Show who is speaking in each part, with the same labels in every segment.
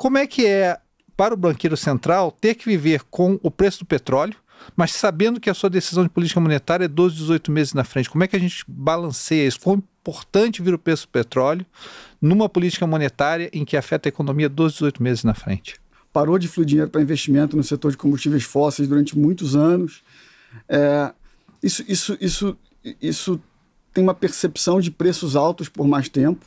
Speaker 1: Como é que é para o banqueiro central ter que viver com o preço do petróleo, mas sabendo que a sua decisão de política monetária é 12, 18 meses na frente? Como é que a gente balanceia isso? Quão importante vir o preço do petróleo numa política monetária em que afeta a economia 12, 18 meses na frente? Parou de fluir dinheiro para
Speaker 2: investimento no setor de combustíveis fósseis durante muitos anos. É, isso, isso, isso, isso tem uma percepção de preços altos por mais tempo.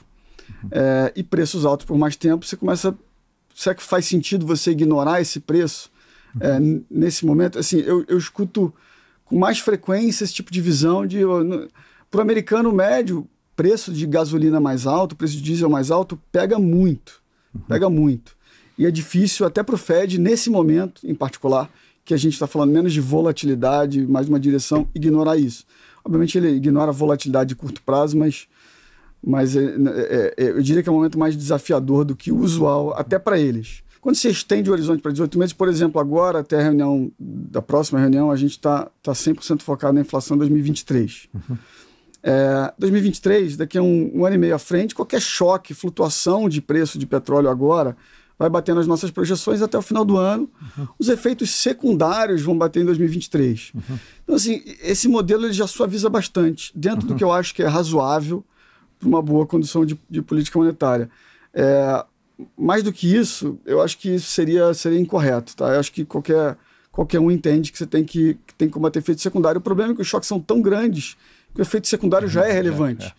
Speaker 2: Uhum. É, e preços altos por mais tempo, você começa a será que faz sentido você ignorar esse preço? É, uhum. nesse momento, assim, eu, eu escuto com mais frequência esse tipo de visão de... Para o americano médio, preço de gasolina mais alto, preço de diesel mais alto, pega muito, uhum. pega muito. E é difícil até para o Fed, nesse momento em particular, que a gente está falando menos de volatilidade, mais uma direção, ignorar isso. Obviamente ele ignora a volatilidade de curto prazo, mas mas é é, é, é, eu diria que é um momento mais desafiador do que o usual, até para eles. Quando se estende o horizonte para 18 meses, por exemplo, agora até a reunião, da próxima reunião, a gente está tá 100% tá focado na inflação 2023. Uhum. É, 2023, daqui a um, um, ano e meio à frente, qualquer choque, flutuação de preço de petróleo agora vai bater nas nossas projeções até o final do ano. Uhum. Os efeitos secundários vão bater em 2023. Uhum. Então, assim, esse modelo ele já suaviza bastante, dentro do uhum. que eu acho que é razoável para uma boa condição de, de política monetária. É, mais do que isso, eu acho que isso seria, seria incorreto. Tá? Eu acho que qualquer, qualquer um entende que você tem que, que tem que combater efeito secundário. O problema é que os choques são tão grandes que o efeito secundário já é uhum, relevante. É, é.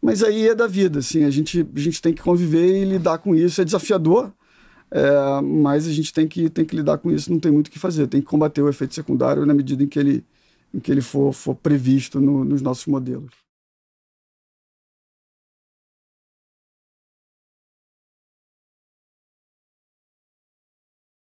Speaker 2: Mas aí é da vida, assim, a gente, a gente tem que conviver e lidar com isso. É desafiador, é, mas a gente tem que, tem que lidar com isso, não tem muito o que fazer. Tem que combater o efeito secundário na medida em que ele, em que ele for, for
Speaker 1: previsto no, nos nossos modelos.